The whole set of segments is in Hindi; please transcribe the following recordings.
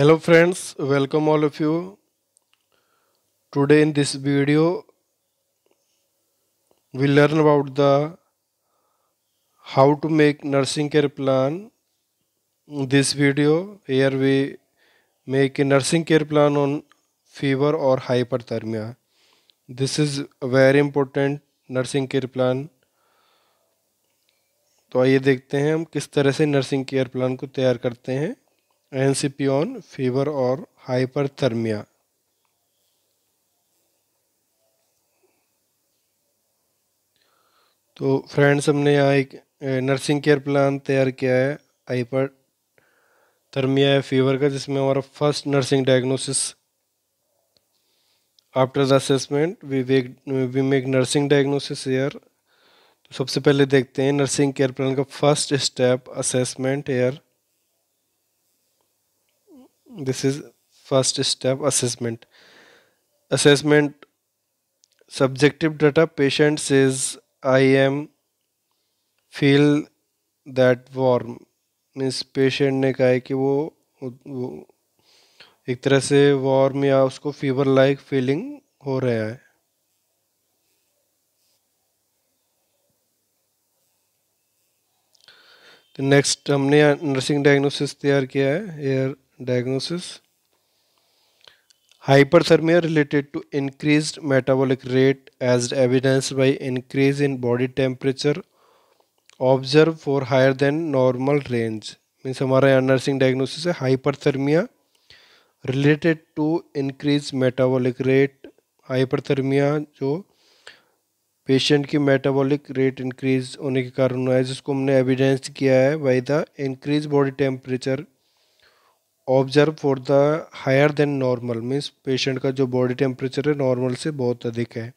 hello friends welcome all of you today in this video we learn about the how to make nursing care plan in this video here we make a nursing care plan on fever or hyperthermia this is a very important nursing care plan तो आइए देखते हैं हम किस तरह से नर्सिंग केयर प्लान को तैयार करते हैं एनसीपियन फीवर और हाइपरथर्मिया तो फ्रेंड्स हमने यहाँ एक नर्सिंग केयर प्लान तैयार किया है हाइपर थर्मिया है फीवर का जिसमें हमारा first nursing diagnosis after the assessment we make we make nursing diagnosis here तो सबसे पहले देखते हैं नर्सिंग केयर प्लान का first step assessment here this is first step assessment assessment subjective data patient says i am feel that warm means patient ने कहा है कि वो, वो एक तरह से वार्म या उसको फीवर लाइक फीलिंग हो रहा है तो नेक्स्ट हमने नर्सिंग डायग्नोसिस तैयार किया है here diagnosis hyperthermia related to increased metabolic rate as evidenced by increase in body temperature observed for higher than normal range means हमारा यहाँ नर्सिंग डायग्नोसिस है hyperthermia related to increase metabolic rate hyperthermia जो पेशेंट की मेटाबॉलिक रेट इंक्रीज होने के कारण हुआ है जिसको हमने एविडेंस किया है by the increase body temperature observe for the higher than normal means patient का जो बॉडी टेम्परेचर है नॉर्मल से बहुत अधिक है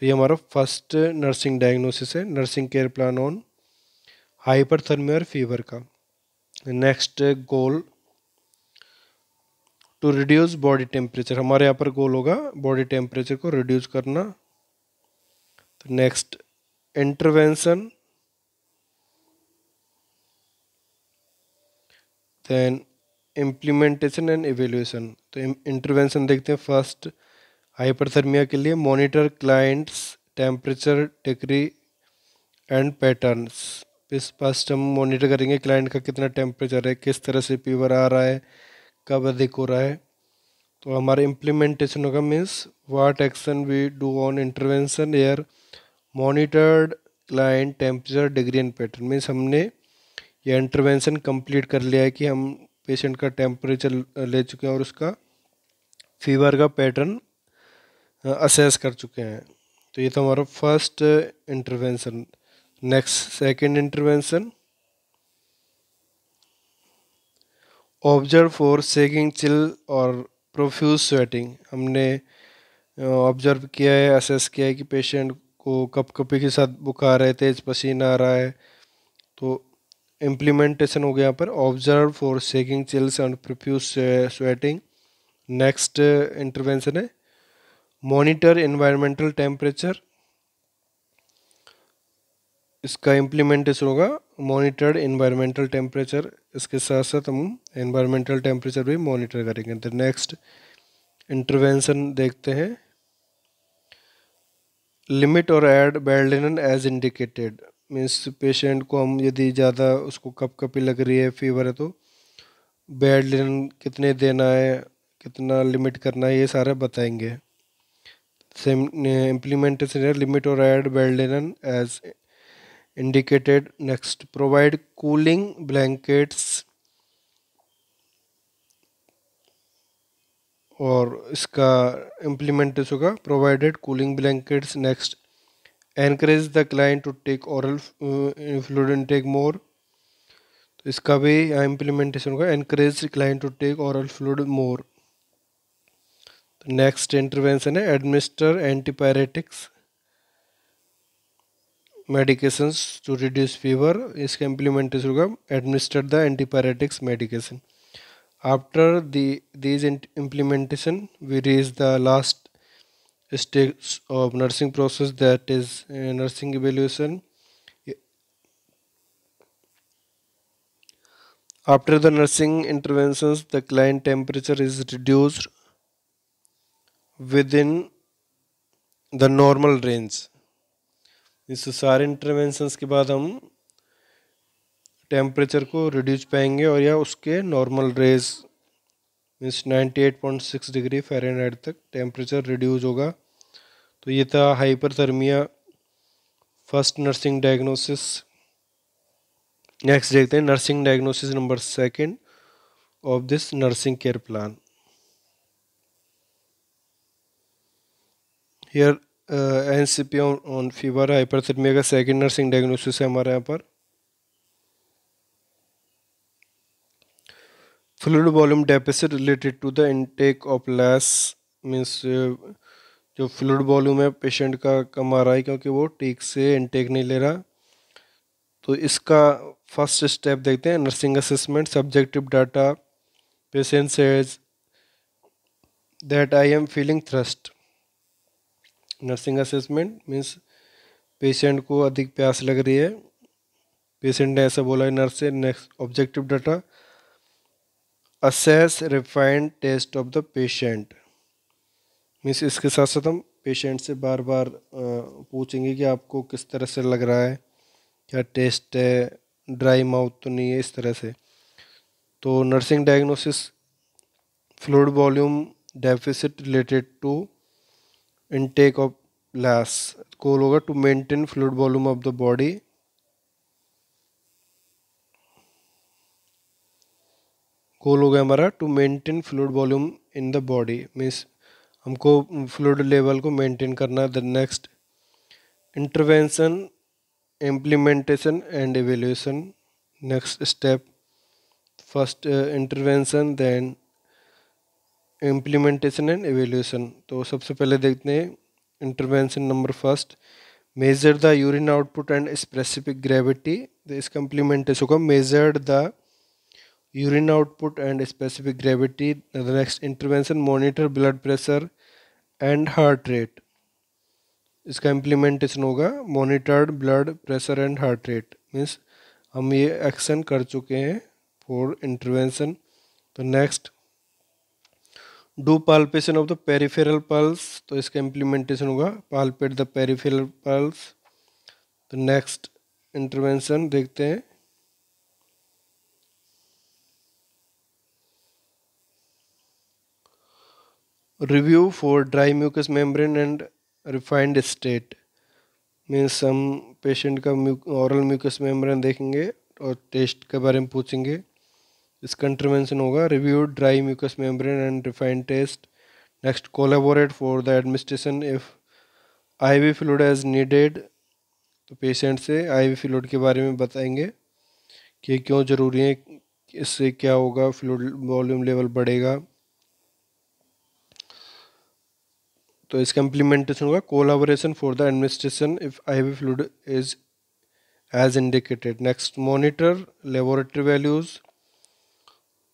तो ये हमारा फर्स्ट नर्सिंग डायग्नोसिस है nursing care plan on hyperthermia और फीवर का next goal to reduce body temperature हमारे यहाँ पर गोल होगा बॉडी टेम्परेचर को रिड्यूस करना तो next intervention then implementation and evaluation तो इंटरवेंशन देखते हैं फर्स्ट हाइपरथर्मिया के लिए monitor client's temperature degree and patterns इस फर्स्ट हम मॉनिटर करेंगे क्लाइंट का कितना टेम्परेचर है किस तरह से फीवर आ रहा है कब अधिक हो रहा है तो हमारा इम्प्लीमेंटेशन होगा means what action we do on intervention here monitored client temperature degree and pattern means हमने यह इंटरवेंशन कंप्लीट कर लिया है कि हम पेशेंट का टेम्परेचर ले चुके हैं और उसका फीवर का पैटर्न असेस कर चुके हैं तो ये था तो हमारा first intervention next second intervention observe for shaking chill और प्रोफ्यूज स्वेटिंग हमने ऑब्जर्व किया है असेस किया है कि पेशेंट को कप कपी के साथ बुखार है तेज़ पसीना आ रहा है तो इम्प्लीमेंटेशन हो गया यहाँ पर observe for shaking chills and profuse sweating next intervention है मॉनिटर इन्वायरमेंटल टेम्परेचर इसका इम्प्लीमेंटेशन होगा मॉनिटर्ड इन्वायरमेंटल टेम्परेचर इसके साथ साथ हम इन्वायरमेंटल टेम्परेचर भी मॉनिटर करेंगे तो नेक्स्ट इंटरवेंशन देखते हैं लिमिट और add bed linen as indicated means patient को हम यदि ज़्यादा उसको कप कपी लग रही है फीवर है तो बेड लिन कितने देना है कितना लिमिट करना है ये सारा बताएंगे सेम इम्प्लीमेंटेशन लिमिट और add bed linen as indicated next provide cooling blankets और इसका इम्प्लीमेंटेशन होगा provided cooling blankets next encourage the client to take oral fluid and take more तो इसका भी यहाँ इम्प्लीमेंटेशन होगा encourage client to take oral fluid more तो नेक्स्ट इंटरवेंशन है administer antipyretics medications to reduce fever इसका इम्प्लीमेंटेशन होगा administer the antipyretics medication after these implementation we रीज the last stages of nursing process that is uh, nursing evaluation after the nursing interventions the client temperature is reduced within the normal range इस सारे इंटरवेंशंस के बाद हम टेम्परेचर को रिड्यूस पाएंगे और यह उसके normal range means 98.6 degree Fahrenheit तक टेम्परेचर रिड्यूस होगा तो ये था hyperthermia first nursing diagnosis next देखते हैं nursing diagnosis number second of this nursing care plan here N C P on fever hyperthermia का सेकंड नर्सिंग डायग्नोसिस है हमारे यहाँ पर fluid volume deficit related to the intake of less means जो फ्लूड वॉल्यूम है पेशेंट का कम आ रहा है क्योंकि वो ठीक से इनटेक नहीं ले रहा तो इसका फर्स्ट स्टेप देखते हैं nursing assessment subjective data patient says that I am feeling thirst nursing assessment means patient को अधिक प्यास लग रही है पेशेंट ने ऐसा बोला है नर्स से next objective data assess refined test of the patient means इसके साथ साथ हम पेशेंट से बार बार पूछेंगे कि आपको किस तरह से लग रहा है क्या टेस्ट है ड्राई माउथ तो नहीं है इस तरह से तो nursing diagnosis fluid volume deficit related to intake of less goal होगा to maintain fluid volume of the body goal होगा हमारा to maintain fluid volume in the body means हमको फ्लूड लेवल को मेंटेन करना है the next intervention implementation and evaluation next step first intervention then implementation and evaluation तो सबसे पहले देखते हैं intervention number first measure the urine output and specific gravity इसका इम्प्लीमेंटेशन होगा measured the urine output and specific gravity. The next intervention monitor blood pressure and heart rate. इसका इम्प्लीमेंटेशन होगा monitored blood pressure and heart rate means हम ये एक्शन कर चुके हैं फॉर इंटरवेंशन तो next do palpation of the peripheral pulse तो इसका इम्प्लीमेंटेशन होगा पाल्पेट द पेरीफेरल पल्स तो नेक्स्ट इंटरवेंशन देखते हैं review for dry mucous membrane and refined state means हम पेशेंट का ऑरल म्यूकस मेम्ब्रेन देखेंगे और टेस्ट के बारे में पूछेंगे इसका इंटरवेंशन होगा review dry mucous membrane and refined test next collaborate for the administration if I V fluid as needed तो पेशेंट से आई वी फ्लूड के बारे में बताएंगे कि क्यों ज़रूरी है इससे क्या होगा फ्लूड वॉल्यूम लेवल बढ़ेगा तो इसका इम्प्लीमेंटेशन होगा collaboration for the administration if V fluid is as indicated next monitor laboratory values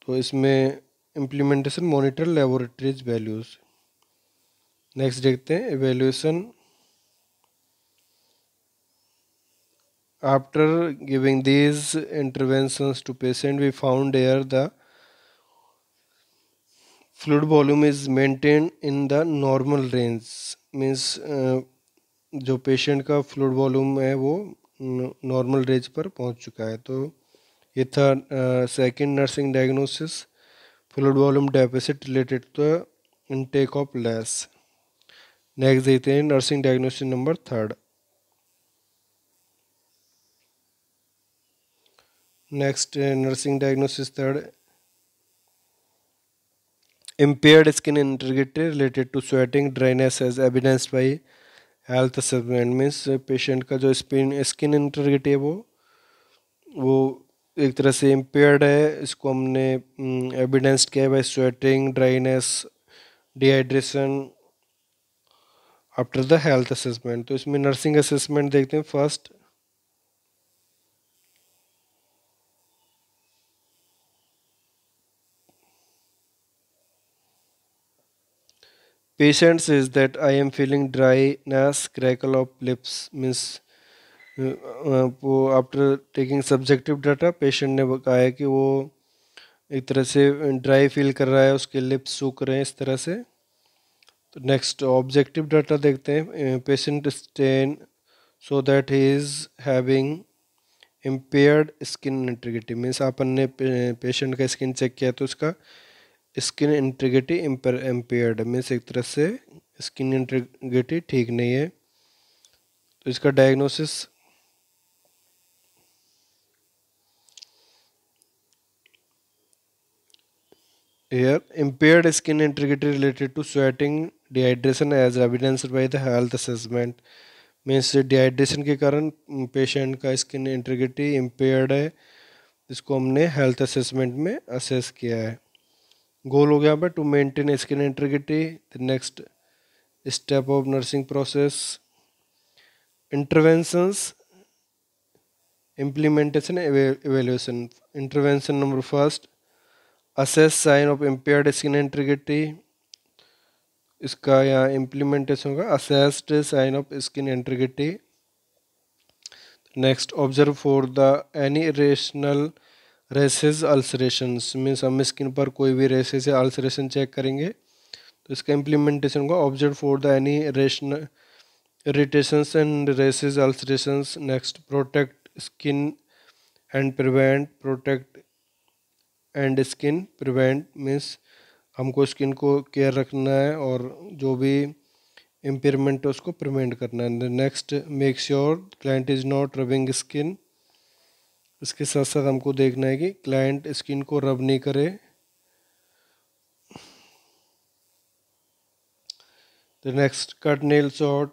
तो इसमें implementation monitor laboratories values next देखते हैं evaluation after giving these interventions to patient we found here the fluid volume is maintained in the normal range means uh, जो पेशेंट का फ्लूड वॉल्यूम है वो नॉर्मल रेंज पर पहुंच चुका है तो ये था second nursing diagnosis fluid volume deficit related to intake of less next देखते हैं nursing diagnosis number third next nursing diagnosis third impaired skin integrity related to sweating dryness as evidenced by health segment means patient का जो स्पिन स्किन इंटरग्रिटी है वो वो एक तरह से इम्पेयर्ड है इसको हमने एविडेंस mm, किया है by sweating dryness dehydration after the health assessment तो इसमें नर्सिंग असेसमेंट देखते हैं first patient says that I am feeling dryness, crackle of lips means uh, uh, वो after taking subjective data patient ने कहा है कि वो एक तरह से ड्राई फील कर रहा है उसके लिप्स सूख रहे हैं इस तरह से तो नेक्स्ट ऑब्जेक्टिव डाटा देखते हैं patient stain so that he is having impaired skin integrity means अपन ने पेशेंट का स्किन चेक किया तो उसका स्किन इंट्रीगेटी इम्पेयर्ड मीन्स एक तरह से स्किन इंटीग्रिटी ठीक नहीं है तो इसका diagnosis here impaired skin integrity related to sweating dehydration as evidence by the health assessment means dehydration के कारण पेशेंट का स्किन इंटीग्रिटी इम्पेयर्ड है इसको हमने हेल्थ असेसमेंट में असेस किया है गोल हो गया पे to maintain skin integrity the next step of nursing process interventions implementation evaluation intervention number first assess sign of impaired skin integrity इसका यहाँ इम्प्लीमेंटेशन होगा assessed sign of skin integrity next observe for the any rational rashes ulcerations means हम स्किन पर कोई भी रेसेस या अल्सरेशन चेक करेंगे तो इसका इम्प्लीमेंटेशन होगा observe for the any ration irritation and rashes ulceration next protect skin and prevent protect and skin prevent means हमको स्किन को केयर रखना है और जो भी इम्पेयरमेंट है उसको प्रिवेंट करना है next make sure client is not rubbing skin इसके साथ साथ हमको देखना है कि क्लाइंट स्किन को रब नहीं करे तो next cut nail short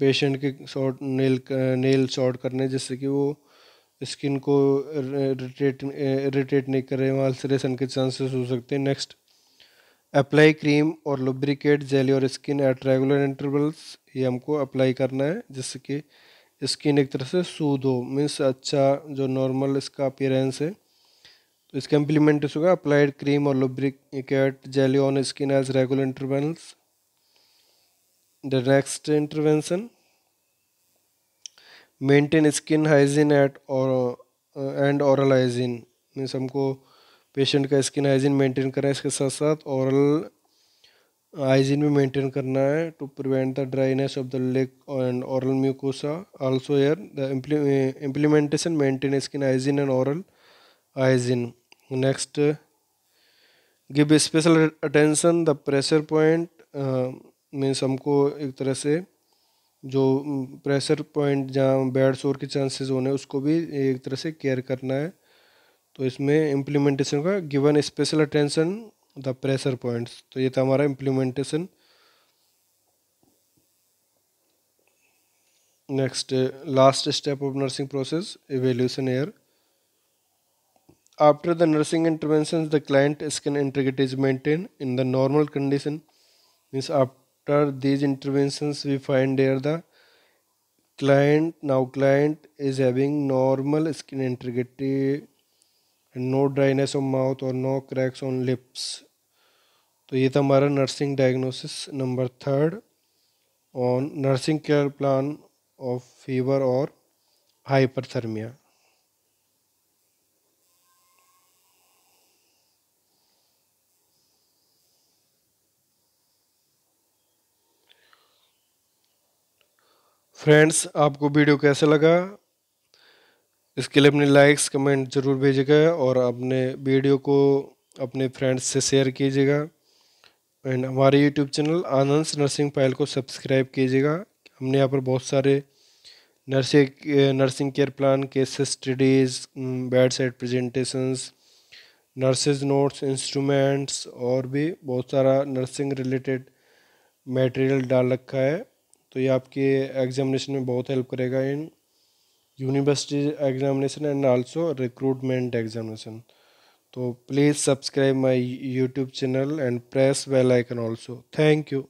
patient के शॉर्ट नेल नेल शॉर्ट करने जिससे कि वो स्किन को इरिटेट इरिटेट नहीं करे वहाँ अल्सरेशन के चांसेस हो सकते हैं नेक्स्ट अप्लाई क्रीम और लुब्रिकेट जेल और स्किन एट रेगुलर इंटरवल्स ये हमको अप्लाई करना है जिससे कि स्किन एक तरह से सूद हो मीन्स अच्छा जो नॉर्मल इसका अपीयरेंस है तो इसका इम्प्लीमेंट होगा अप्लाइड क्रीम और lubricate jelly on skin as regular intervals the next intervention maintain skin hygiene at और एंड ऑरल हाइजीन मीन्स हमको पेशेंट का स्किन हाइजीन मेंटेन करें इसके साथ साथ ऑरल हाइजीन भी मेंटेन करना है to prevent the dryness of the leg and oral mucosa also here the implementation maintain skin hygiene and oral hygiene next give special attention the pressure point means हमको एक तरह से जो प्रेशर mm, पॉइंट जहाँ बैड शोर के चांसेस होने उसको भी एक तरह से केयर करना है तो इसमें इम्प्लीमेंटेशन का given special attention the pressure points तो ये था हमारा implementation next last step of nursing process evaluation here after the nursing intervention the client skin integrity is maintain in the normal condition means after these intervention we find here the client now client is having normal skin integrity and no dryness of mouth और नो क्रैक्स ऑन लिप्स तो ये था हमारा nursing diagnosis number third on nursing care plan of fever और हाइपरथर्मिया फ्रेंड्स आपको वीडियो कैसा लगा इसके लिए अपने लाइक्स कमेंट ज़रूर भेजिएगा और अपने वीडियो को अपने फ्रेंड्स से शेयर कीजिएगा एंड हमारे YouTube channel Anand nursing file को सब्सक्राइब कीजिएगा हमने यहाँ पर बहुत सारे nursing nursing care plan cases studies bed side presentations nurses notes instruments और भी बहुत सारा नर्सिंग रिलेटेड मटेरियल डाल रखा है तो ये आपके एग्जामिनेशन में बहुत हेल्प करेगा in university examination and also recruitment examination तो please subscribe my YouTube channel and press bell icon also thank you